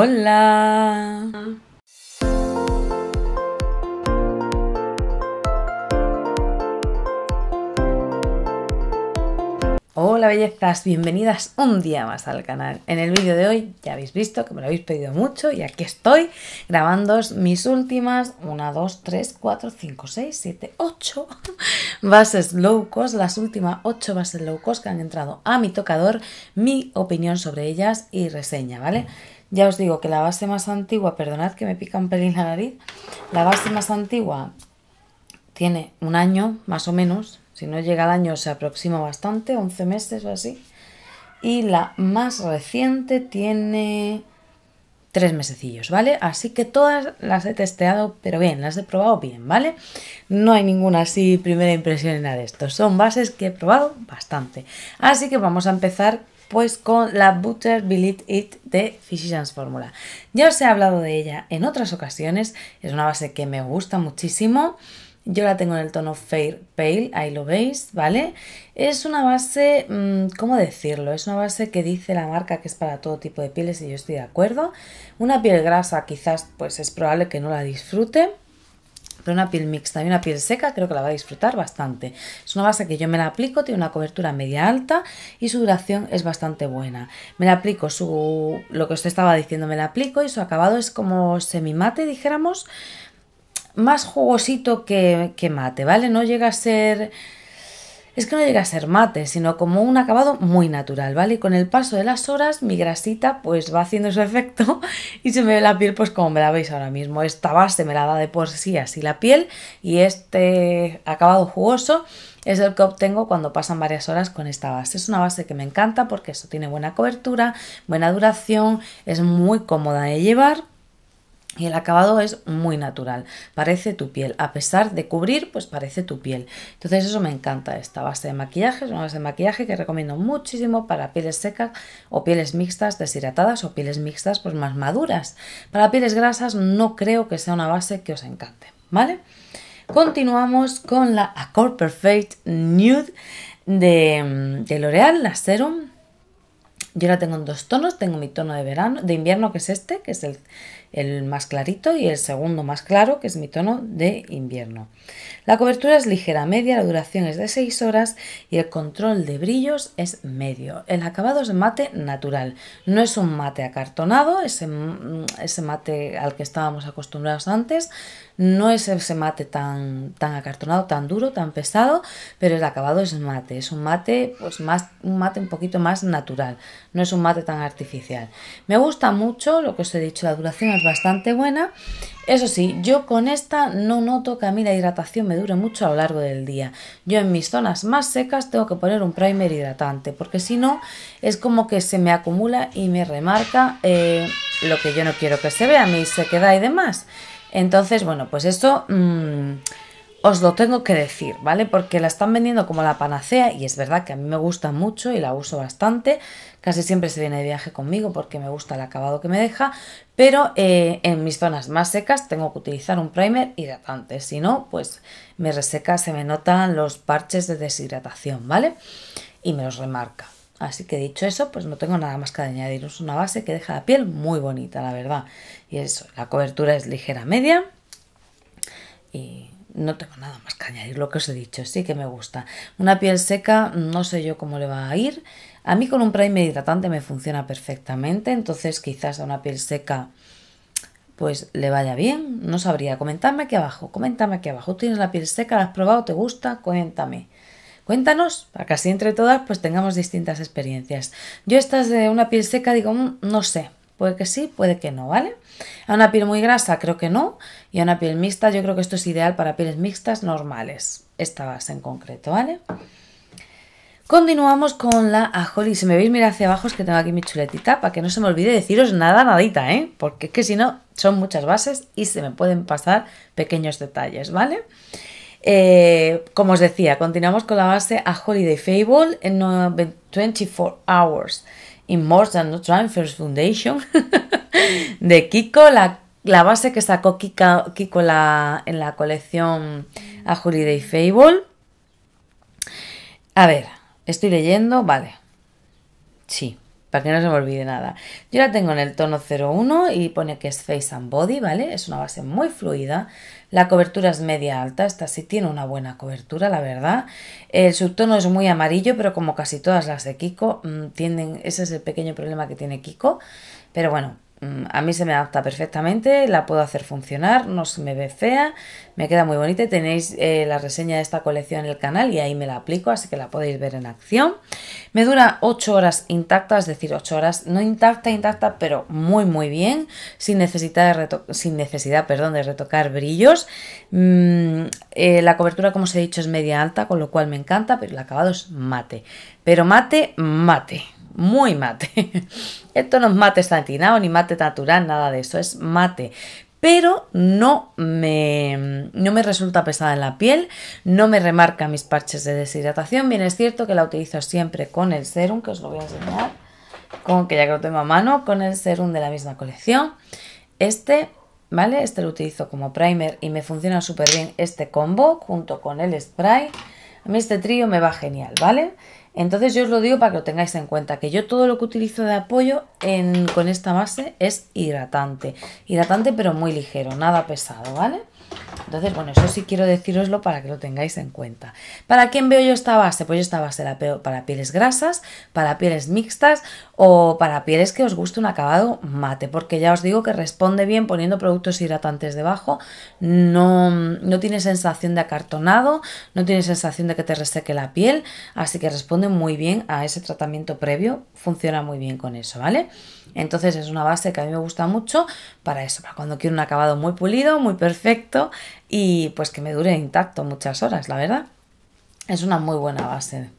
Hola. Hola bellezas, bienvenidas un día más al canal. En el vídeo de hoy ya habéis visto que me lo habéis pedido mucho y aquí estoy grabando mis últimas 1, 2, 3, 4, 5, 6, 7, 8 bases low cost, las últimas 8 bases low cost que han entrado a mi tocador, mi opinión sobre ellas y reseña, ¿vale? Ya os digo que la base más antigua, perdonad que me pica un pelín la nariz, la base más antigua tiene un año más o menos, si no llega al año se aproxima bastante, 11 meses o así, y la más reciente tiene tres mesecillos, ¿vale? Así que todas las he testeado, pero bien, las he probado bien, ¿vale? No hay ninguna así primera impresión en nada de esto. Son bases que he probado bastante. Así que vamos a empezar pues con la Butter Believe It de Physicians Formula. Ya os he hablado de ella en otras ocasiones, es una base que me gusta muchísimo. Yo la tengo en el tono Fair Pale, ahí lo veis, ¿vale? Es una base, mm, ¿cómo decirlo? Es una base que dice la marca que es para todo tipo de pieles y yo estoy de acuerdo. Una piel grasa quizás pues es probable que no la disfrute. Pero una piel mixta y una piel seca, creo que la va a disfrutar bastante. Es una base que yo me la aplico, tiene una cobertura media alta y su duración es bastante buena. Me la aplico, su lo que os estaba diciendo, me la aplico y su acabado es como semi mate, dijéramos, más jugosito que, que mate, ¿vale? No llega a ser es que no llega a ser mate, sino como un acabado muy natural, ¿vale? Y con el paso de las horas mi grasita pues va haciendo su efecto y se me ve la piel pues como me la veis ahora mismo. Esta base me la da de por sí así la piel y este acabado jugoso es el que obtengo cuando pasan varias horas con esta base. Es una base que me encanta porque eso tiene buena cobertura, buena duración, es muy cómoda de llevar y el acabado es muy natural, parece tu piel, a pesar de cubrir, pues parece tu piel. Entonces eso me encanta, esta base de maquillaje, es una base de maquillaje que recomiendo muchísimo para pieles secas o pieles mixtas deshidratadas o pieles mixtas pues más maduras. Para pieles grasas no creo que sea una base que os encante, ¿vale? Continuamos con la Accord Perfect Nude de, de L'Oreal, la Serum. Yo la tengo en dos tonos, tengo mi tono de verano, de invierno que es este, que es el el más clarito y el segundo más claro, que es mi tono de invierno. La cobertura es ligera, media, la duración es de 6 horas y el control de brillos es medio. El acabado es mate natural, no es un mate acartonado, ese, mm, ese mate al que estábamos acostumbrados antes, no es ese mate tan, tan acartonado, tan duro, tan pesado, pero el acabado es mate, es un mate, pues más, un mate un poquito más natural, no es un mate tan artificial. Me gusta mucho lo que os he dicho, la duración bastante buena. Eso sí, yo con esta no noto que a mí la hidratación me dure mucho a lo largo del día. Yo en mis zonas más secas tengo que poner un primer hidratante, porque si no es como que se me acumula y me remarca eh, lo que yo no quiero que se vea, mi sequedad y demás. Entonces, bueno, pues eso... Mm, os lo tengo que decir, ¿vale? Porque la están vendiendo como la panacea y es verdad que a mí me gusta mucho y la uso bastante. Casi siempre se viene de viaje conmigo porque me gusta el acabado que me deja, pero eh, en mis zonas más secas tengo que utilizar un primer hidratante, si no, pues me reseca, se me notan los parches de deshidratación, ¿vale? Y me los remarca. Así que dicho eso, pues no tengo nada más que añadir. Es una base que deja la piel muy bonita, la verdad. Y eso, la cobertura es ligera media y no tengo nada más que añadir lo que os he dicho, sí que me gusta. Una piel seca, no sé yo cómo le va a ir. A mí con un primer hidratante me funciona perfectamente, entonces quizás a una piel seca pues le vaya bien, no sabría. Comentadme aquí abajo, comentadme aquí abajo. ¿Tienes la piel seca? ¿La has probado? ¿Te gusta? Cuéntame. Cuéntanos, para que así entre todas pues tengamos distintas experiencias. Yo estas de una piel seca digo, mm, no sé, Puede que sí, puede que no, ¿vale? A una piel muy grasa creo que no, y a una piel mixta yo creo que esto es ideal para pieles mixtas normales, esta base en concreto, ¿vale? Continuamos con la ajoli. Si me veis, mira hacia abajo, es que tengo aquí mi chuletita para que no se me olvide deciros nada, nadita, ¿eh? Porque es que si no, son muchas bases y se me pueden pasar pequeños detalles, ¿vale? Eh, como os decía, continuamos con la base A de Fable en 24 Hours. Immortal no Transfers Foundation de Kiko, la, base que sacó Kiko la, en la colección A Holiday Fable. A ver, estoy leyendo, vale. Sí para que no se me olvide nada. Yo la tengo en el tono 01 y pone que es Face and Body, ¿vale? Es una base muy fluida. La cobertura es media alta, esta sí tiene una buena cobertura, la verdad. El subtono es muy amarillo, pero como casi todas las de Kiko, mm, tienden, ese es el pequeño problema que tiene Kiko. Pero bueno, Mm, a mí se me adapta perfectamente, la puedo hacer funcionar, no se me ve fea, me queda muy bonita. Tenéis eh, la reseña de esta colección en el canal y ahí me la aplico, así que la podéis ver en acción. Me dura 8 horas intacta, es decir, 8 horas no intacta, intacta, pero muy muy bien, sin necesidad de, sin necesidad, perdón, de retocar brillos. Mm, eh, la cobertura, como os he dicho, es media alta, con lo cual me encanta, pero el acabado es mate. Pero mate, mate muy mate. Esto no es mate satinado ni mate natural, nada de eso, es mate. Pero no me, no me resulta pesada en la piel, no me remarca mis parches de deshidratación. Bien, es cierto que la utilizo siempre con el serum, que os lo voy a enseñar, con que ya que lo tengo a mano, con el serum de la misma colección. Este ¿vale? Este lo utilizo como primer y me funciona súper bien este combo junto con el spray. A mí este trío me va genial, ¿vale? Entonces yo os lo digo para que lo tengáis en cuenta, que yo todo lo que utilizo de apoyo con esta base es hidratante. Hidratante pero muy ligero, nada pesado, ¿vale? Entonces, bueno, eso sí quiero deciroslo para que lo tengáis en cuenta. ¿Para quién veo yo esta base? Pues esta base la para pieles grasas, para pieles mixtas o para pieles que os guste un acabado mate, porque ya os digo que responde bien poniendo productos hidratantes debajo, no, no tiene sensación de acartonado, no tiene sensación de que te reseque la piel, así que responde muy bien a ese tratamiento previo, funciona muy bien con eso, ¿vale? Entonces es una base que a mí me gusta mucho para eso, para cuando quiero un acabado muy pulido, muy perfecto y pues que me dure intacto muchas horas, la verdad. Es una muy buena base.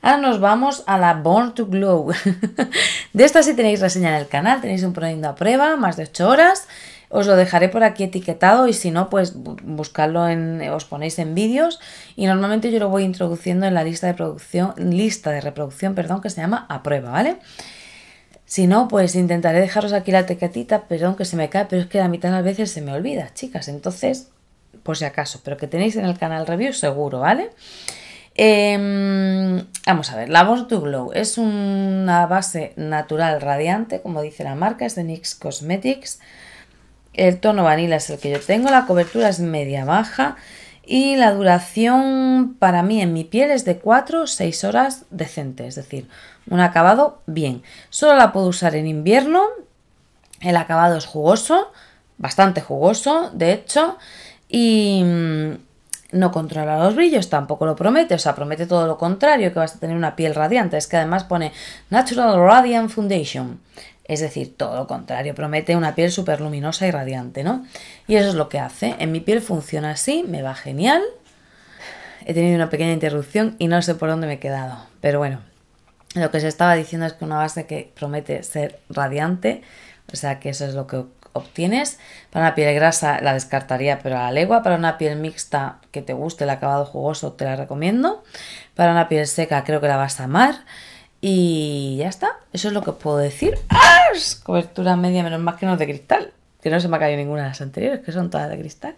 Ahora nos vamos a la Born to Glow. de esta sí tenéis reseña en el canal, tenéis un proyecto a prueba, más de 8 horas. Os lo dejaré por aquí etiquetado y si no, pues buscadlo en, os ponéis en vídeos y normalmente yo lo voy introduciendo en la lista de producción, lista de reproducción, perdón, que se llama a prueba, ¿vale? vale si no, pues intentaré dejaros aquí la tecatita, perdón que se me cae, pero es que la mitad de las veces se me olvida, chicas. Entonces, por si acaso, pero que tenéis en el canal review seguro, ¿vale? Em, vamos a ver, la Born Glow es una base natural radiante, como dice la marca, es de NYX Cosmetics. El tono vanilla es el que yo tengo, la cobertura es media baja y la duración para mí en mi piel es de 4-6 horas decente, es decir, un acabado bien. Solo la puedo usar en invierno, el acabado es jugoso, bastante jugoso, de hecho, y mm, no controla los brillos, tampoco lo promete, o sea, promete todo lo contrario, que vas a tener una piel radiante, es que además pone Natural Radiant Foundation, es decir, todo lo contrario, promete una piel súper luminosa y radiante, ¿no? Y eso es lo que hace, en mi piel funciona así, me va genial, he tenido una pequeña interrupción y no sé por dónde me he quedado, pero bueno, lo que se estaba diciendo es que una base que promete ser radiante, o sea que eso es lo que obtienes. Para una piel grasa la descartaría, pero a la legua. Para una piel mixta que te guste el acabado jugoso, te la recomiendo. Para una piel seca creo que la vas a amar. Y ya está, eso es lo que puedo decir. ¡Ah! Cobertura media, menos más que no de cristal. Que no se me ha caído ninguna de las anteriores, que son todas de cristal.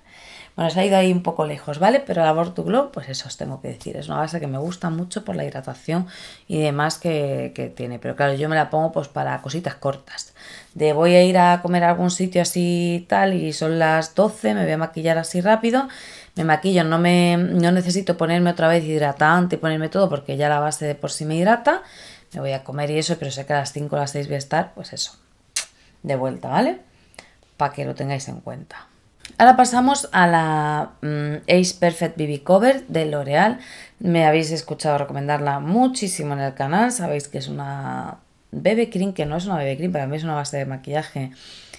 Bueno, se ha ido ahí un poco lejos, ¿vale? Pero la Glow, pues eso os tengo que decir. Es una base que me gusta mucho por la hidratación y demás que, tiene. Pero claro, yo me la pongo pues para cositas cortas. De voy a ir a comer a algún sitio así tal y son las 12, me voy a maquillar así rápido me maquillo, no, me, no necesito ponerme otra vez hidratante y ponerme todo porque ya la base de por sí me hidrata. Me voy a comer y eso, pero sé que a las 5 o las 6 voy a estar, pues eso, de vuelta, ¿vale? Para que lo tengáis en cuenta. Ahora pasamos a la mm, Ace Perfect BB Cover de L'Oreal. Me habéis escuchado recomendarla muchísimo en el canal. Sabéis que es una BB Cream, que no es una BB Cream, para mí es una base de maquillaje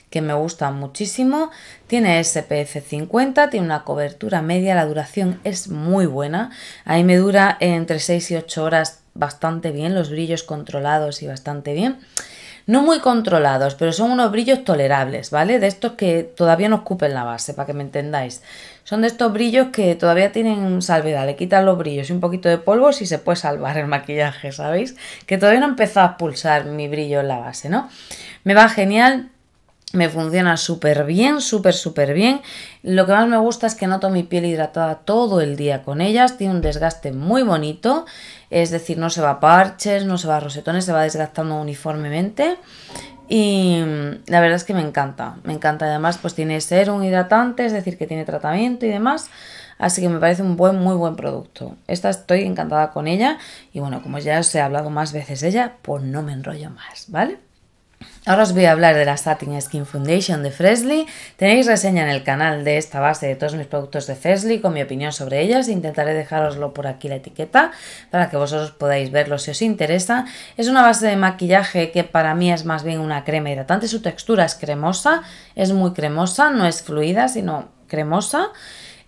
que me gusta muchísimo. Tiene SPF 50, tiene una cobertura media, la duración es muy buena. Ahí me dura entre 6 y 8 horas bastante bien, los brillos controlados y bastante bien no muy controlados, pero son unos brillos tolerables, ¿vale? De estos que todavía no ocupen la base, para que me entendáis. Son de estos brillos que todavía tienen salvedad, le quitan los brillos y un poquito de polvo si se puede salvar el maquillaje, ¿sabéis? Que todavía no he empezado a expulsar mi brillo en la base, ¿no? Me va genial, me funciona súper bien, súper, súper bien. Lo que más me gusta es que noto mi piel hidratada todo el día con ellas. Tiene un desgaste muy bonito, es decir, no se va parches, no se va a rosetones, se va desgastando uniformemente. Y la verdad es que me encanta, me encanta. Además, pues tiene ser un hidratante, es decir, que tiene tratamiento y demás. Así que me parece un buen, muy buen producto. Esta estoy encantada con ella. Y bueno, como ya os he hablado más veces de ella, pues no me enrollo más, ¿vale? Ahora os voy a hablar de la Satin Skin Foundation de Fresley. Tenéis reseña en el canal de esta base de todos mis productos de Fresley con mi opinión sobre ellas. Intentaré dejaroslo por aquí la etiqueta para que vosotros podáis verlo si os interesa. Es una base de maquillaje que para mí es más bien una crema hidratante. Su textura es cremosa, es muy cremosa, no es fluida, sino cremosa.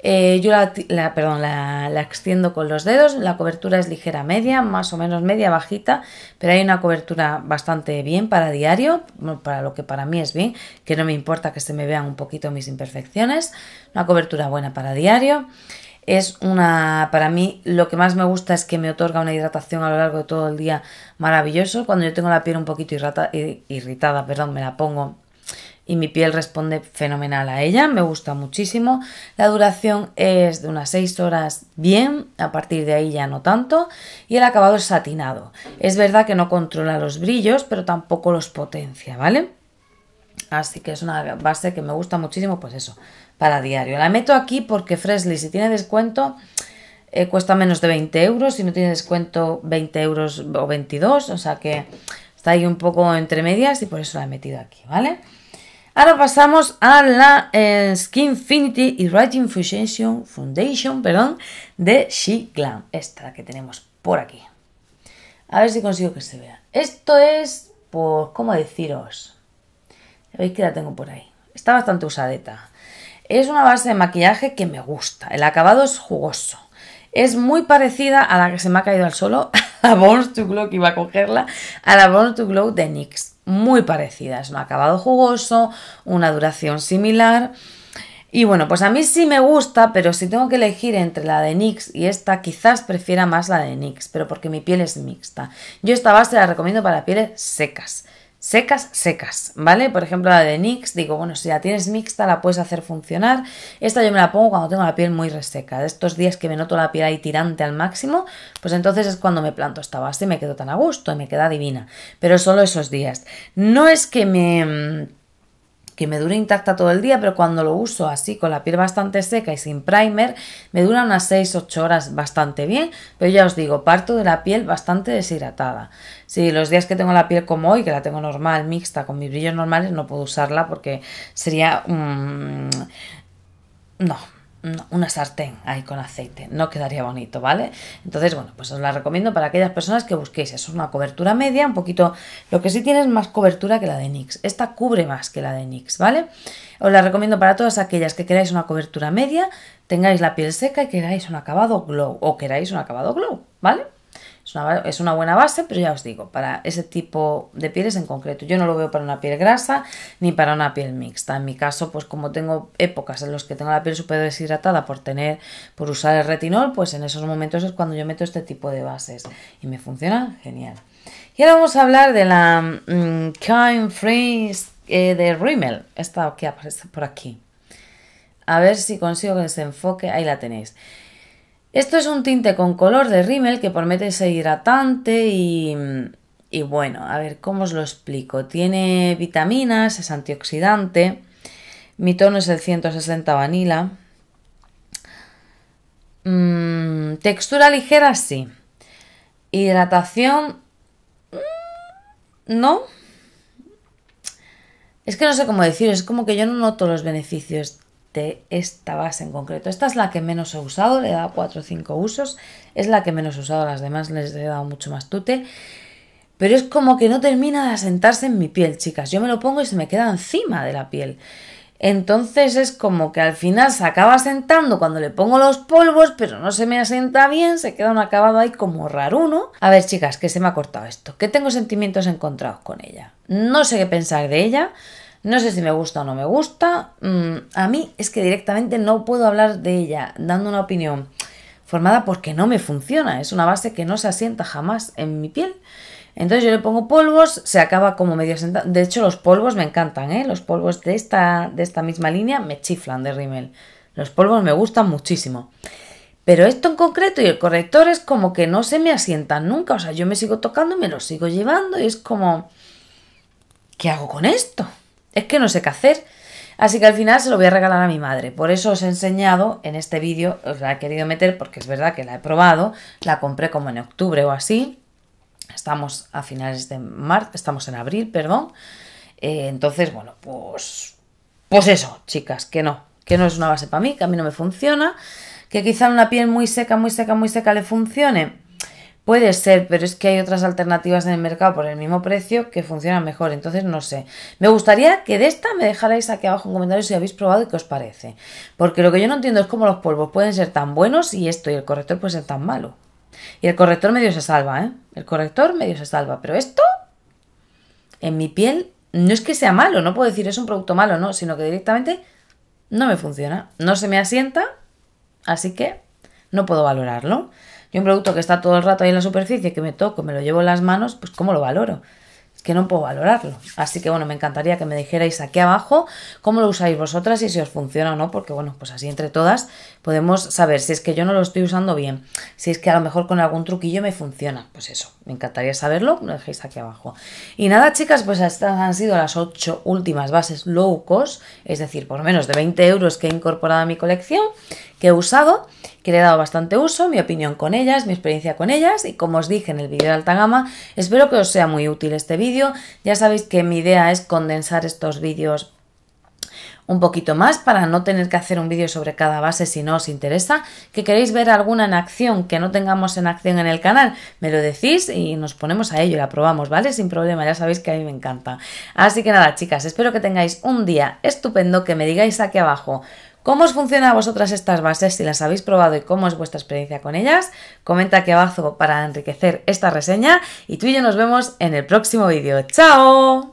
Eh, yo la, perdón, la, extiendo con los dedos, la cobertura es ligera media, más o menos media bajita, pero hay una cobertura bastante bien para diario, para lo que para mí es bien, que no me importa que se me vean un poquito mis imperfecciones, una cobertura buena para diario. Es una, para mí lo que más me gusta es que me otorga una hidratación a lo largo de todo el día maravilloso. Cuando yo tengo la piel un poquito eh, irritada, perdón, me la pongo y mi piel responde fenomenal a ella, me gusta muchísimo. La duración es de unas 6 horas bien, a partir de ahí ya no tanto, y el acabado es satinado. Es verdad que no controla los brillos, pero tampoco los potencia, ¿vale? Así que es una base que me gusta muchísimo, pues eso, para diario. La meto aquí porque Fresley, si tiene descuento, eh, cuesta menos de 20 euros, si no tiene descuento 20 euros o 22, o sea que está ahí un poco entre medias y por eso la he metido aquí, ¿vale? Ahora pasamos a la eh, Skinfinity y Writing Foundation, perdón, de She Glam, esta que tenemos por aquí. A ver si consigo que se vea. Esto es, pues, ¿cómo deciros? Veis que la tengo por ahí. Está bastante usadeta. Es una base de maquillaje que me gusta. El acabado es jugoso. Es muy parecida a la que se me ha caído al suelo. a Bones to Glow, que iba a cogerla, a la Born to Glow de NYX muy es un acabado jugoso, una duración similar. Y bueno, pues a mí sí me gusta, pero si tengo que elegir entre la de NYX y esta, quizás prefiera más la de NYX, pero porque mi piel es mixta. Yo esta base la recomiendo para pieles secas secas, secas, ¿vale? Por ejemplo, la de NYX, digo, bueno, si la tienes mixta la puedes hacer funcionar. Esta yo me la pongo cuando tengo la piel muy reseca. De estos días que me noto la piel ahí tirante al máximo, pues entonces es cuando me planto esta base y me quedo tan a gusto y me queda divina. Pero solo esos días. No es que me mm, que me dura intacta todo el día, pero cuando lo uso así, con la piel bastante seca y sin primer, me dura unas 6-8 horas bastante bien, pero ya os digo, parto de la piel bastante deshidratada. Si los días que tengo la piel como hoy, que la tengo normal, mixta, con mis brillos normales, no puedo usarla porque sería... no, una sartén ahí con aceite, no quedaría bonito, ¿vale? Entonces, bueno, pues os la recomiendo para aquellas personas que busquéis, es una cobertura media, un poquito, lo que sí tiene es más cobertura que la de NYX, esta cubre más que la de NYX, ¿vale? Os la recomiendo para todas aquellas que queráis una cobertura media, tengáis la piel seca y queráis un acabado glow, o queráis un acabado glow, ¿vale? Es una, buena base, pero ya os digo, para ese tipo de pieles en concreto. Yo no lo veo para una piel grasa ni para una piel mixta. En mi caso, pues como tengo épocas en las que tengo la piel súper deshidratada por tener, por usar el retinol, pues en esos momentos es cuando yo meto este tipo de bases. Y me funciona genial. Y ahora vamos a hablar de la mmm, Freeze eh, de Rimmel. Esta que aparece por aquí. A ver si consigo que se enfoque. Ahí la tenéis. Esto es un tinte con color de rímel que promete ser hidratante y, bueno, a ver cómo os lo explico. Tiene vitaminas, es antioxidante. Mi tono es el 160 vanilla. Mm, textura ligera, sí. Hidratación, mm, no. Es que no sé cómo decir, es como que yo no noto los beneficios de esta base en concreto. Esta es la que menos he usado, le he dado 4 o 5 usos, es la que menos he usado, las demás les he dado mucho más tute. Pero es como que no termina de asentarse en mi piel, chicas. Yo me lo pongo y se me queda encima de la piel. Entonces es como que al final se acaba asentando cuando le pongo los polvos, pero no se me asenta bien, se queda un acabado ahí como raruno. A ver, chicas, que se me ha cortado esto, que tengo sentimientos encontrados con ella. No sé qué pensar de ella, no sé si me gusta o no me gusta. Mm, a mí es que directamente no puedo hablar de ella dando una opinión formada porque no me funciona. Es una base que no se asienta jamás en mi piel. Entonces yo le pongo polvos, se acaba como medio De hecho, los polvos me encantan, ¿eh? Los polvos de esta, de esta misma línea me chiflan de rimel Los polvos me gustan muchísimo. Pero esto en concreto y el corrector es como que no se me asientan nunca. O sea, yo me sigo tocando, y me lo sigo llevando y es como... ¿Qué hago con esto? Es que no sé qué hacer. Así que al final se lo voy a regalar a mi madre. Por eso os he enseñado en este vídeo, os la he querido meter porque es verdad que la he probado, la compré como en octubre o así. Estamos a finales de marzo, estamos en abril, perdón. Eh, entonces, bueno, pues, pues eso, chicas, que no, que no es una base para mí, que a mí no me funciona, que quizá una piel muy seca, muy seca, muy seca le funcione. Puede ser, pero es que hay otras alternativas en el mercado por el mismo precio que funcionan mejor, entonces no sé. Me gustaría que de esta me dejarais aquí abajo un comentario si habéis probado y qué os parece. Porque lo que yo no entiendo es cómo los polvos pueden ser tan buenos y esto y el corrector puede ser tan malo. Y el corrector medio se salva, ¿eh? El corrector medio se salva, pero esto en mi piel no es que sea malo, no puedo decir es un producto malo, no, sino que directamente no me funciona, no se me asienta, así que no puedo valorarlo un producto que está todo el rato ahí en la superficie, que me toco, me lo llevo en las manos, pues ¿cómo lo valoro? Es que no puedo valorarlo. Así que bueno, me encantaría que me dijerais aquí abajo cómo lo usáis vosotras y si os funciona o no, porque bueno, pues así entre todas podemos saber si es que yo no lo estoy usando bien, si es que a lo mejor con algún truquillo me funciona. Pues eso, me encantaría saberlo, lo dejéis aquí abajo. Y nada, chicas, pues estas han sido las ocho últimas bases low cost, es decir, por menos de 20 euros que he incorporado a mi colección, que he usado, que le he dado bastante uso, mi opinión con ellas, mi experiencia con ellas y como os dije en el vídeo de alta gama, espero que os sea muy útil este vídeo. Ya sabéis que mi idea es condensar estos vídeos un poquito más para no tener que hacer un vídeo sobre cada base si no os interesa. Que queréis ver alguna en acción que no tengamos en acción en el canal, me lo decís y nos ponemos a ello, la probamos, ¿vale? Sin problema, ya sabéis que a mí me encanta. Así que nada, chicas, espero que tengáis un día estupendo, que me digáis aquí abajo ¿Cómo os funcionan a vosotras estas bases? Si las habéis probado y cómo es vuestra experiencia con ellas, comenta aquí abajo para enriquecer esta reseña y tú y yo nos vemos en el próximo vídeo. ¡Chao!